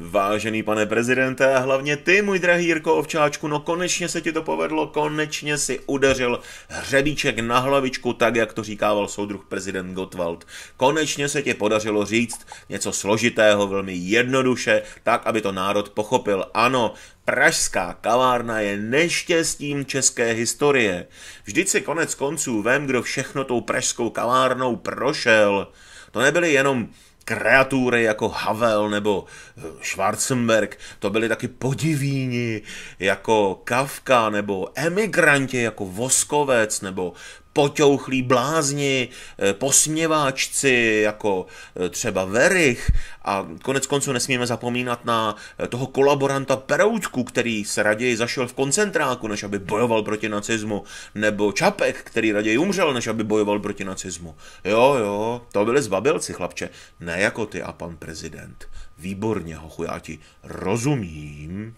Vážený pane prezidente a hlavně ty, můj drahý Jirko Ovčáčku, no konečně se ti to povedlo, konečně si udeřil hřebíček na hlavičku, tak jak to říkával soudruh prezident Gottwald. Konečně se ti podařilo říct něco složitého, velmi jednoduše, tak, aby to národ pochopil. Ano, Pražská kavárna je neštěstím české historie. Vždyť si konec konců vem, kdo všechno tou pražskou kavárnou prošel. To nebyly jenom kreatury jako Havel nebo eh, Schwarzenberg, to byli taky podivíni jako Kafka nebo emigranti jako Voskovec nebo poťouchlí blázni, eh, posměváčci, jako eh, třeba Verich a konec konců nesmíme zapomínat na eh, toho kolaboranta Peroutku, který se raději zašel v koncentráku, než aby bojoval proti nacismu, nebo Čapek, který raději umřel, než aby bojoval proti nacismu. Jo, jo, to byli zbabilci, chlapče, ne jako ty a pan prezident. Výborně, hochu, já ti rozumím.